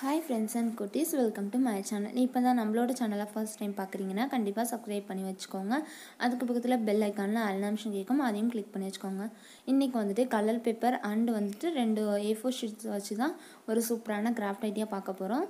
hi friends and குட்டீஸ் welcome to my channel இப்போ தான் நம்மளோட சேனலை ஃபர்ஸ்ட் டைம் பார்க்குறீங்கன்னா கண்டிப்பாக சப்ஸ்கிரைப் பண்ணி வச்சுக்கோங்க அதுக்கு பக்கத்தில் பெல் ஐக்கானில் அலாம்ஷன் கேட்கும் அதையும் கிளிக் பண்ணி வச்சுக்கோங்க இன்றைக்கி வந்துட்டு கலர் பேப்பர் அண்டு வந்துட்டு ரெண்டு ஏ ஃபோர் ஷீட்ஸ் வச்சு தான் ஒரு சூப்பரான கிராஃப்ட் ஐடியா பார்க்க போகிறோம்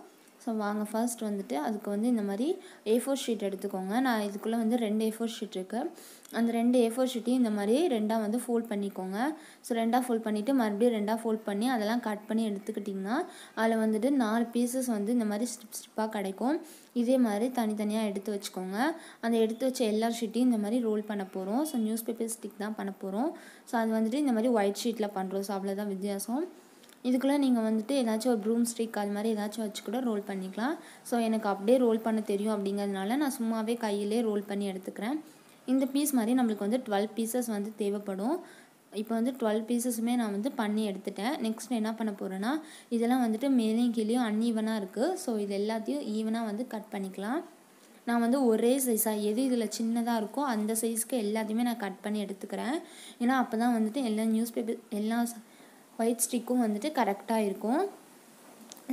ஸோ வாங்க ஃபர்ஸ்ட் வந்துட்டு அதுக்கு வந்து இந்த மாதிரி ஏ ஃபோர் ஷீட் எடுத்துக்கோங்க நான் இதுக்குள்ளே வந்து ரெண்டு ஏ ஃபோர் ஷீட் இருக்குது அந்த ரெண்டு ஏ ஃபோர் ஷீட்டையும் இந்த மாதிரி ரெண்டாக வந்து ஃபோல்ட் பண்ணிக்கோங்க ஸோ ரெண்டாக ஃபோல்ட் பண்ணிவிட்டு மறுபடியும் ரெண்டாக ஃபோல்ட் பண்ணி அதெல்லாம் கட் பண்ணி எடுத்துக்கிட்டிங்கன்னா அதில் வந்துட்டு நாலு பீசஸ் வந்து இந்த மாதிரி ஸ்டிப் ஸ்டிப்பாக கிடைக்கும் இதே மாதிரி தனித்தனியாக எடுத்து வச்சுக்கோங்க அந்த எடுத்து வச்ச எல்லா ஷீட்டையும் இந்த மாதிரி ரோல் பண்ண போகிறோம் ஸோ நியூஸ் பேப்பர் ஸ்டிக் தான் பண்ண போகிறோம் ஸோ அது வந்துட்டு இந்த மாதிரி ஒயிட் ஷீட்டில் பண்ணுறோம் ஸோ அவ்வளோதான் வித்தியாசம் இதுக்குள்ளே நீங்கள் வந்துட்டு ஏதாச்சும் ஒரு ப்ரூம் ஸ்டிக் அது மாதிரி ஏதாச்சும் வச்சு கூட ரோல் பண்ணிக்கலாம் ஸோ எனக்கு அப்படியே ரோல் பண்ண தெரியும் அப்படிங்கிறதுனால நான் சும்மாவே கையிலே ரோல் பண்ணி எடுத்துக்கிறேன் இந்த பீஸ் மாதிரி நம்மளுக்கு வந்து டுவெல் பீசஸ் வந்து தேவைப்படும் இப்போ வந்து டுவெல் பீசஸுமே நான் வந்து பண்ணி எடுத்துட்டேன் நெக்ஸ்ட் என்ன பண்ண போகிறேன்னா இதெல்லாம் வந்துட்டு மேலேயும் கீழேயும் அன்ஈவனாக இருக்குது ஸோ இது எல்லாத்தையும் ஈவனாக வந்து கட் பண்ணிக்கலாம் நான் வந்து ஒரே சைஸாக எது இதில் சின்னதாக இருக்கோ அந்த சைஸ்க்கு எல்லாத்தையுமே நான் கட் பண்ணி எடுத்துக்கிறேன் ஏன்னா அப்போ தான் வந்துட்டு எல்லா நியூஸ் பேப்பர் எல்லா ஒயிட் ஸ்டிக்கும் வந்துட்டு கரெக்டாக இருக்கும்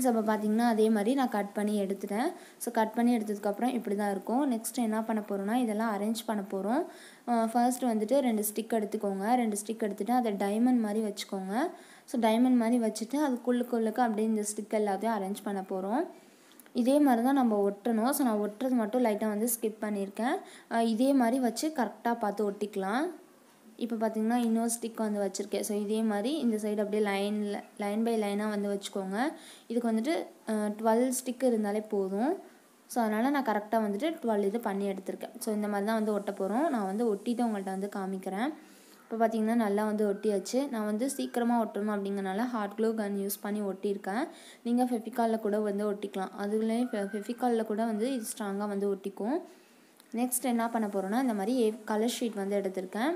ஸோ அப்போ பார்த்திங்கன்னா அதே மாதிரி நான் கட் பண்ணி எடுத்துட்டேன் ஸோ கட் பண்ணி எடுத்ததுக்கப்புறம் இப்படி தான் இருக்கும் நெக்ஸ்ட் என்ன பண்ண போகிறோன்னா இதெல்லாம் அரேஞ்ச் பண்ண போகிறோம் ஃபர்ஸ்ட் வந்துட்டு ரெண்டு ஸ்டிக் எடுத்துக்கோங்க ரெண்டு ஸ்டிக் எடுத்துகிட்டு அதை டைமண்ட் மாதிரி வச்சுக்கோங்க ஸோ டைமண்ட் மாதிரி வச்சுட்டு அது குள்ளுக்குள்ளுக்கு அப்படியே இந்த ஸ்டிக் எல்லாத்தையும் அரேஞ்ச் பண்ண போகிறோம் இதே மாதிரி தான் நம்ம ஒட்டணும் ஸோ நான் ஒட்டுறது மட்டும் லைட்டாக வந்து ஸ்கிப் பண்ணியிருக்கேன் இதே மாதிரி வச்சு கரெக்டாக பார்த்து ஒட்டிக்கலாம் இப்போ பார்த்திங்கன்னா இன்னொரு ஸ்டிக் வந்து வச்சுருக்கேன் ஸோ இதே மாதிரி இந்த சைடு அப்படியே லைனில் லைன் பை லைனாக வந்து வச்சுக்கோங்க இதுக்கு வந்துட்டு டுவெல் ஸ்டிக் இருந்தாலே போதும் ஸோ அதனால் நான் கரெக்டாக வந்துட்டு டுவெல் இது பண்ணி எடுத்திருக்கேன் ஸோ இந்த மாதிரி தான் வந்து ஒட்ட போகிறோம் நான் வந்து ஒட்டிட்டு உங்கள்கிட்ட வந்து காமிக்கிறேன் இப்போ பார்த்திங்கன்னா நல்லா வந்து ஒட்டியாச்சு நான் வந்து சீக்கிரமாக ஒட்டணும் அப்படிங்கிறனால ஹார்ட் க்ளோ கன் யூஸ் பண்ணி ஒட்டியிருக்கேன் நீங்கள் ஃபெஃபிகாலில் கூட வந்து ஒட்டிக்கலாம் அதுலேயும் ஃபெஃபிகாலில் கூட வந்து இது ஸ்ட்ராங்காக வந்து ஒட்டிக்கும் நெக்ஸ்ட் என்ன பண்ண போகிறோன்னா இந்த மாதிரி கலர் ஷீட் வந்து எடுத்திருக்கேன்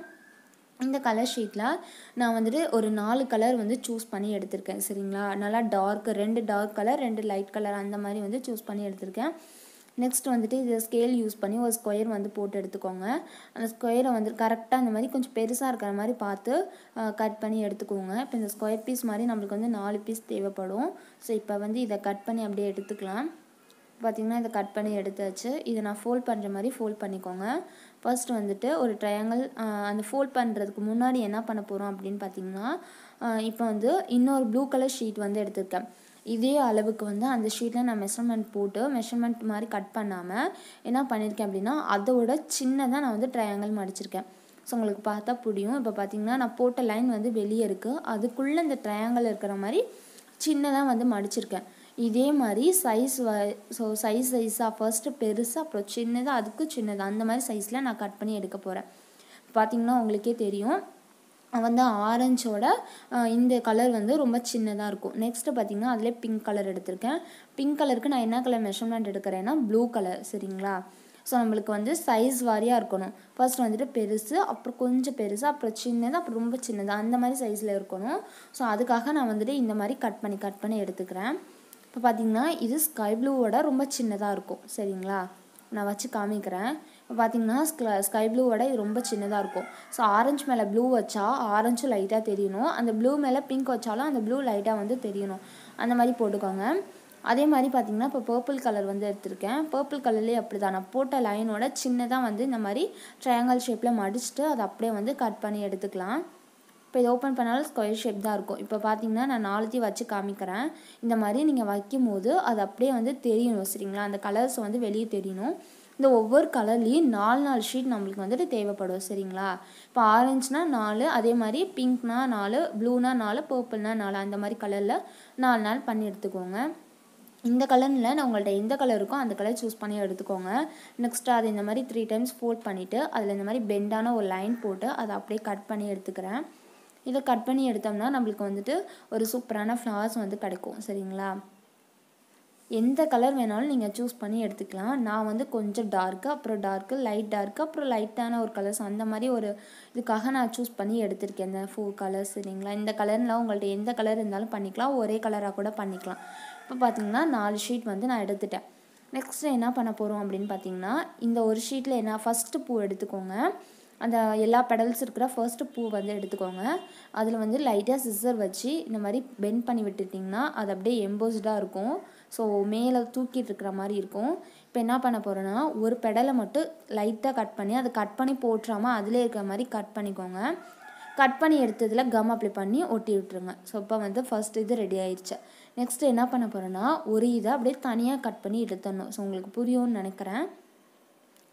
இந்த கலர் ஷீட்டில் நான் வந்துட்டு ஒரு நாலு கலர் வந்து சூஸ் பண்ணி எடுத்திருக்கேன் சரிங்களா நல்லா டார்க் ரெண்டு டார்க் கலர் ரெண்டு லைட் கலர் அந்த மாதிரி வந்து சூஸ் பண்ணி எடுத்திருக்கேன் நெக்ஸ்ட் வந்துட்டு இதை ஸ்கேல் யூஸ் பண்ணி ஒரு ஸ்கொயர் வந்து போட்டு எடுத்துக்கோங்க அந்த ஸ்கொயரை வந்து கரெக்டாக இந்த மாதிரி கொஞ்சம் பெருசாக இருக்கிற மாதிரி பார்த்து கட் பண்ணி எடுத்துக்கோங்க இப்போ இந்த ஸ்கொயர் பீஸ் மாதிரி நம்மளுக்கு வந்து நாலு பீஸ் தேவைப்படும் ஸோ இப்போ வந்து இதை கட் பண்ணி அப்படியே எடுத்துக்கலாம் பார்த்திங்கன்னா இதை கட் பண்ணி எடுத்தாச்சு இதை நான் ஃபோல்ட் பண்ணுற மாதிரி ஃபோல்ட் பண்ணிக்கோங்க ஃபர்ஸ்ட் வந்துட்டு ஒரு ட்ரையாங்கிள் அந்த ஃபோல்ட் பண்ணுறதுக்கு முன்னாடி என்ன பண்ண போகிறோம் அப்படின்னு பார்த்தீங்கன்னா இப்போ வந்து இன்னொரு ப்ளூ கலர் ஷீட் வந்து எடுத்திருக்கேன் இதே அளவுக்கு வந்து அந்த ஷீட்டில் நான் மெஷர்மெண்ட் போட்டு மெஷர்மெண்ட் மாதிரி கட் பண்ணாமல் என்ன பண்ணியிருக்கேன் அப்படின்னா அதோட சின்னதாக நான் வந்து ட்ரையாங்கிள் மடிச்சிருக்கேன் ஸோ உங்களுக்கு பார்த்தா புரியும் இப்போ பார்த்தீங்கன்னா நான் போட்ட லைன் வந்து வெளியே இருக்குது அதுக்குள்ளே இந்த ட்ரையாங்கிள் இருக்கிற மாதிரி சின்னதாக வந்து மடிச்சிருக்கேன் இதே மாதிரி சைஸ் வ ஸோ சைஸ் சைஸாக ஃபர்ஸ்ட்டு பெருசாக அப்புறம் சின்னதாக அதுக்கு சின்னதாக அந்த மாதிரி சைஸில் நான் கட் பண்ணி எடுக்க போகிறேன் பார்த்திங்கன்னா உங்களுக்கே தெரியும் வந்து ஆரஞ்சோட இந்த கலர் வந்து ரொம்ப சின்னதாக இருக்கும் நெக்ஸ்ட்டு பார்த்திங்கன்னா அதிலே பிங்க் கலர் எடுத்திருக்கேன் பிங்க் கலருக்கு நான் என்ன கலர் மெஷர்மெண்ட் எடுக்கிறேன்னா ப்ளூ கலர் சரிங்களா ஸோ நம்மளுக்கு வந்து சைஸ் வாரியாக இருக்கணும் ஃபர்ஸ்ட் வந்துட்டு பெருசு அப்புறம் கொஞ்சம் பெருசு அப்புறம் சின்னது அப்புறம் ரொம்ப சின்னது அந்த மாதிரி சைஸில் இருக்கணும் ஸோ அதுக்காக நான் வந்துட்டு இந்த மாதிரி கட் பண்ணி கட் பண்ணி எடுத்துக்கிறேன் இப்போ பார்த்தீங்கன்னா இது ஸ்கை ப்ளூவோட ரொம்ப சின்னதாக இருக்கும் சரிங்களா நான் வச்சு காமிக்கிறேன் இப்போ பார்த்திங்கன்னா ஸ்க ஸ்கை ப்ளூவோட இது ரொம்ப சின்னதாக இருக்கும் ஸோ ஆரஞ்சு மேலே ப்ளூ வச்சா ஆரஞ்சும் லைட்டாக தெரியணும் அந்த ப்ளூ மேலே பிங்க் வச்சாலும் அந்த ப்ளூ லைட்டாக வந்து தெரியணும் அந்த மாதிரி போட்டுக்கோங்க அதே மாதிரி பார்த்திங்கன்னா இப்போ பர்பிள் கலர் வந்து எடுத்திருக்கேன் பர்பிள் கலர்லேயே அப்படி தான் நான் போட்ட லைனோட சின்னதாக வந்து இந்த மாதிரி ட்ரையாங்கல் ஷேப்பில் மடிச்சுட்டு அதை அப்படியே வந்து கட் பண்ணி எடுத்துக்கலாம் இப்போ இதை ஓப்பன் பண்ணாலும் ஸ்கொயர் ஷேப் தான் இருக்கும் இப்போ பார்த்தீங்கன்னா நான் நாலுத்தையும் வச்சு காமிக்கிறேன் இந்த மாதிரி நீங்கள் வைக்கும் போது அது அப்படியே வந்து தெரியணும் சரிங்களா அந்த கலர்ஸ் வந்து வெளியே தெரியணும் இந்த ஒவ்வொரு கலர்லேயும் நாலு நாலு ஷீட் நம்மளுக்கு வந்துட்டு தேவைப்படும் சரிங்களா இப்போ ஆரஞ்சுனா நாலு அதே மாதிரி பிங்க்னா நாலு ப்ளூனா நாலு பர்பிள்னா நாலு அந்த மாதிரி கலரில் நாலு நாள் பண்ணி எடுத்துக்கோங்க இந்த கலரில் நான் உங்கள்கிட்ட எந்த கலர் இருக்கோ அந்த கலர் சூஸ் பண்ணி எடுத்துக்கோங்க நெக்ஸ்ட்டு அது இந்த மாதிரி த்ரீ டைம்ஸ் ஃபோல்ட் பண்ணிவிட்டு அதில் இந்த மாதிரி பெண்டான ஒரு லைன் போட்டு அதை அப்படியே கட் பண்ணி எடுத்துக்கிறேன் இதை கட் பண்ணி எடுத்தோம்னா நம்மளுக்கு வந்துட்டு ஒரு சூப்பரான ஃப்ளவர்ஸ் வந்து கிடைக்கும் சரிங்களா எந்த கலர் வேணாலும் நீங்கள் சூஸ் பண்ணி எடுத்துக்கலாம் நான் வந்து கொஞ்சம் டார்க்கு அப்புறம் டார்க்கு லைட் டார்க்கு அப்புறம் லைட்டான ஒரு கலர்ஸ் அந்த மாதிரி ஒரு இதுக்காக நான் சூஸ் பண்ணி எடுத்திருக்கேன் இந்த ஃபோர் கலர்ஸ் சரிங்களா இந்த கலர்லாம் உங்கள்கிட்ட எந்த கலர் இருந்தாலும் பண்ணிக்கலாம் ஒரே கலராக கூட பண்ணிக்கலாம் இப்போ பார்த்தீங்கன்னா நாலு ஷீட் வந்து நான் எடுத்துட்டேன் நெக்ஸ்ட்டு என்ன பண்ண போகிறோம் அப்படின்னு பார்த்தீங்கன்னா இந்த ஒரு ஷீட்டில் என்ன ஃபஸ்ட்டு பூ எடுத்துக்கோங்க அந்த எல்லா பெடல்ஸ் இருக்கிற ஃபர்ஸ்ட்டு பூ வந்து எடுத்துக்கோங்க அதில் வந்து லைட்டாக சிஸ்ஸர் வச்சு இந்த மாதிரி பெண்ட் பண்ணி விட்டுட்டிங்கன்னா அது அப்படியே எம்போஸ்டாக இருக்கும் ஸோ மேலே தூக்கிட்டு இருக்கிற மாதிரி இருக்கும் இப்போ என்ன பண்ண போகிறோன்னா ஒரு பெடலை மட்டும் லைட்டாக கட் பண்ணி அதை கட் பண்ணி போட்டுறாமல் அதிலே இருக்கிற மாதிரி கட் பண்ணிக்கோங்க கட் பண்ணி எடுத்ததில் கம் அப்ளை பண்ணி ஒட்டி விட்டுருங்க ஸோ இப்போ வந்து ஃபஸ்ட் இது ரெடி ஆயிடுச்சு நெக்ஸ்ட்டு என்ன பண்ண போகிறோன்னா ஒரு இதை அப்படியே தனியாக கட் பண்ணி எடுத்துடணும் ஸோ உங்களுக்கு புரியும்னு நினைக்கிறேன்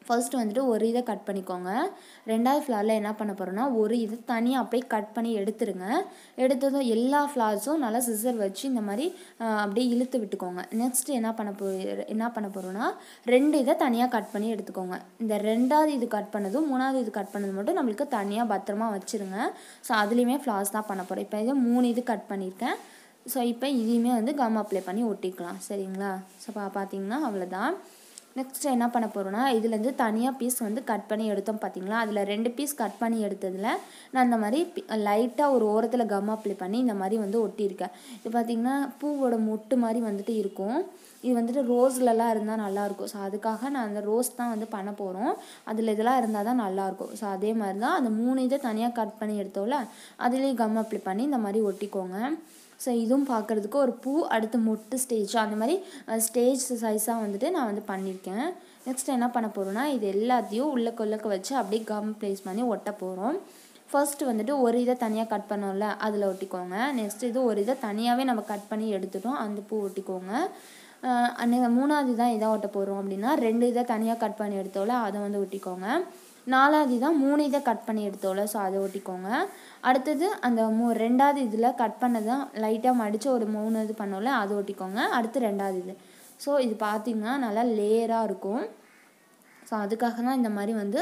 ஃபர்ஸ்ட் வந்துட்டு ஒரு இதை கட் பண்ணிக்கோங்க ரெண்டாவது ஃப்ளாரில் என்ன பண்ண போகிறோன்னா ஒரு இதை தனியாக அப்படியே கட் பண்ணி எடுத்துருங்க எடுத்ததும் எல்லா ஃப்ளார்ஸும் நல்லா சிசர் வச்சு இந்த மாதிரி அப்படியே இழுத்து விட்டுக்கோங்க நெக்ஸ்ட் என்ன பண்ண போ என்ன பண்ண போகிறோன்னா ரெண்டு இதை தனியாக கட் பண்ணி எடுத்துக்கோங்க இந்த ரெண்டாவது இது கட் பண்ணதும் மூணாவது இது கட் பண்ணது மட்டும் நம்மளுக்கு தனியாக பத்திரமா வச்சுருங்க ஸோ அதுலேயுமே ஃப்ளார்ஸ் தான் பண்ண போகிறோம் இப்போ இது மூணு இது கட் பண்ணியிருக்கேன் ஸோ இப்போ இதையுமே வந்து கம் அப்ளை பண்ணி ஒட்டிக்கலாம் சரிங்களா ஸோ பா பார்த்தீங்கன்னா அவ்வளோதான் நெக்ஸ்ட் என்ன பண்ண போகிறோன்னா இதுலேருந்து தனியாக பீஸ் வந்து கட் பண்ணி எடுத்தோம் பார்த்தீங்களா அதில் ரெண்டு பீஸ் கட் பண்ணி எடுத்ததில் நான் இந்த மாதிரி லைட்டாக ஒரு ஓரத்தில் கம் அப்ளை பண்ணி இந்த மாதிரி வந்து ஒட்டியிருக்கேன் இது பார்த்திங்கன்னா பூவோட மொட்டு மாதிரி வந்துட்டு இருக்கும் இது வந்துட்டு ரோஸ்லலாம் இருந்தால் நல்லாயிருக்கும் ஸோ அதுக்காக நான் அந்த ரோஸ் தான் வந்து பண்ண போகிறோம் அதில் இதெல்லாம் இருந்தால் தான் நல்லாயிருக்கும் ஸோ அதே மாதிரி தான் அந்த மூணு இதை தனியாக கட் பண்ணி எடுத்தோம்ல அதுலேயும் கம் அப்ளை பண்ணி இந்த மாதிரி ஒட்டிக்கோங்க ஸோ இதுவும் பார்க்குறதுக்கு ஒரு பூ அடுத்து மொட்டு ஸ்டேஜ் அந்த மாதிரி ஸ்டேஜ் சைஸாக வந்துட்டு நான் வந்து பண்ணியிருக்கேன் நெக்ஸ்ட் என்ன பண்ண போகிறோன்னா இது எல்லாத்தையும் உள்ளக்க உள்ளக்க வச்சு அப்படியே கம் ப்ளேஸ் பண்ணி ஒட்ட போகிறோம் ஃபஸ்ட்டு வந்துட்டு ஒரு இதை தனியாக கட் பண்ணோம்ல அதில் ஒட்டிக்கோங்க நெக்ஸ்ட் இது ஒரு இதை தனியாகவே நம்ம கட் பண்ணி எடுத்துட்டோம் அந்த பூ ஒட்டிக்கோங்க அன்னைக்கு மூணாவது தான் இதை ஒட்ட போகிறோம் அப்படின்னா ரெண்டு இதை தனியாக கட் பண்ணி எடுத்தோல அதை வந்து ஒட்டிக்கோங்க நாலாவது தான் மூணு இதை கட் பண்ணி எடுத்தோல ஸோ அதை ஒட்டிக்கோங்க அடுத்தது அந்த மூ ரெண்டாவது இதில் கட் பண்ணதான் லைட்டாக மடித்து ஒரு மூணு இது பண்ணோம்ல அது ஒட்டிக்கோங்க அடுத்து ரெண்டாவது இது ஸோ இது பார்த்திங்கன்னா நல்லா லேயராக இருக்கும் ஸோ அதுக்காக தான் இந்த மாதிரி வந்து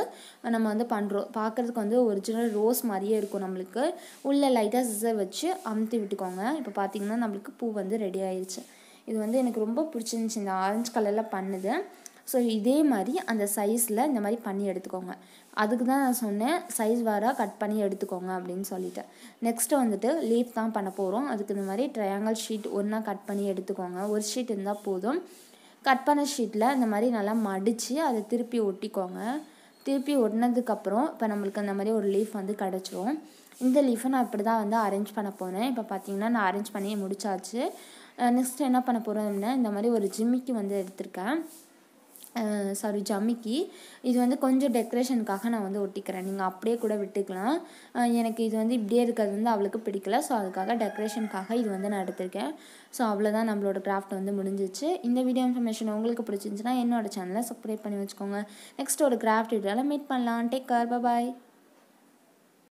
நம்ம வந்து பண்ணுறோம் பார்க்குறதுக்கு வந்து ஒரிஜினல் ரோஸ் மாதிரியே இருக்கும் நம்மளுக்கு உள்ளே லைட்டாக சிசர் வச்சு அமுத்தி விட்டுக்கோங்க இப்போ பார்த்திங்கன்னா நம்மளுக்கு பூ வந்து ரெடி ஆயிடுச்சு இது வந்து எனக்கு ரொம்ப பிடிச்சிருந்துச்சி இந்த ஆரஞ்சு கலரில் பண்ணுது ஸோ இதே மாதிரி அந்த சைஸில் இந்த மாதிரி பண்ணி எடுத்துக்கோங்க அதுக்கு தான் நான் சொன்னேன் சைஸ் வாராக கட் பண்ணி எடுத்துக்கோங்க அப்படின்னு சொல்லிட்டேன் நெக்ஸ்ட்டு வந்துட்டு லீஃப் தான் பண்ண போகிறோம் அதுக்கு இந்த மாதிரி ட்ரையாங்கல் ஷீட் ஒன்றா கட் பண்ணி எடுத்துக்கோங்க ஒரு ஷீட் இருந்தால் போதும் கட் பண்ண ஷீட்டில் இந்த மாதிரி நல்லா மடித்து அதை திருப்பி ஒட்டிக்கோங்க திருப்பி ஒட்டினதுக்கப்புறம் இப்போ நம்மளுக்கு அந்த மாதிரி ஒரு லீஃப் வந்து கிடச்சிரும் இந்த லீஃபை நான் இப்படி தான் வந்து அரேஞ்ச் பண்ண போனேன் இப்போ பார்த்தீங்கன்னா நான் அரேஞ்ச் பண்ணி முடிச்சாச்சு நெக்ஸ்ட் என்ன பண்ண அப்படின்னா இந்த மாதிரி ஒரு ஜிம்மிக்கு வந்து எடுத்திருக்கேன் சாரி ஜமிக்கி இது வந்து கொஞ்சம் டெக்கரேஷனுக்காக நான் வந்து ஒட்டிக்கிறேன் நீங்கள் அப்படியே கூட விட்டுக்கலாம் எனக்கு இது வந்து இப்படியே இருக்கிறது வந்து அவளுக்கு பிடிக்கல ஸோ அதுக்காக டெக்கரேஷனுக்காக இது வந்து நான் எடுத்திருக்கேன் ஸோ அவ்வளோதான் நம்மளோட கிராஃப்ட் வந்து முடிஞ்சிச்சு இந்த வீடியோ இன்ஃபர்மேஷன் உங்களுக்கு பிடிச்சிருந்துச்சுன்னா என்னோட சேனலை சப்ஸ்கிரைப் பண்ணி வச்சுக்கோங்க நெக்ஸ்ட் ஒரு கிராஃப்ட் இதெல்லாம் மீட் பண்ணலாம் டேக் கேர் பாய்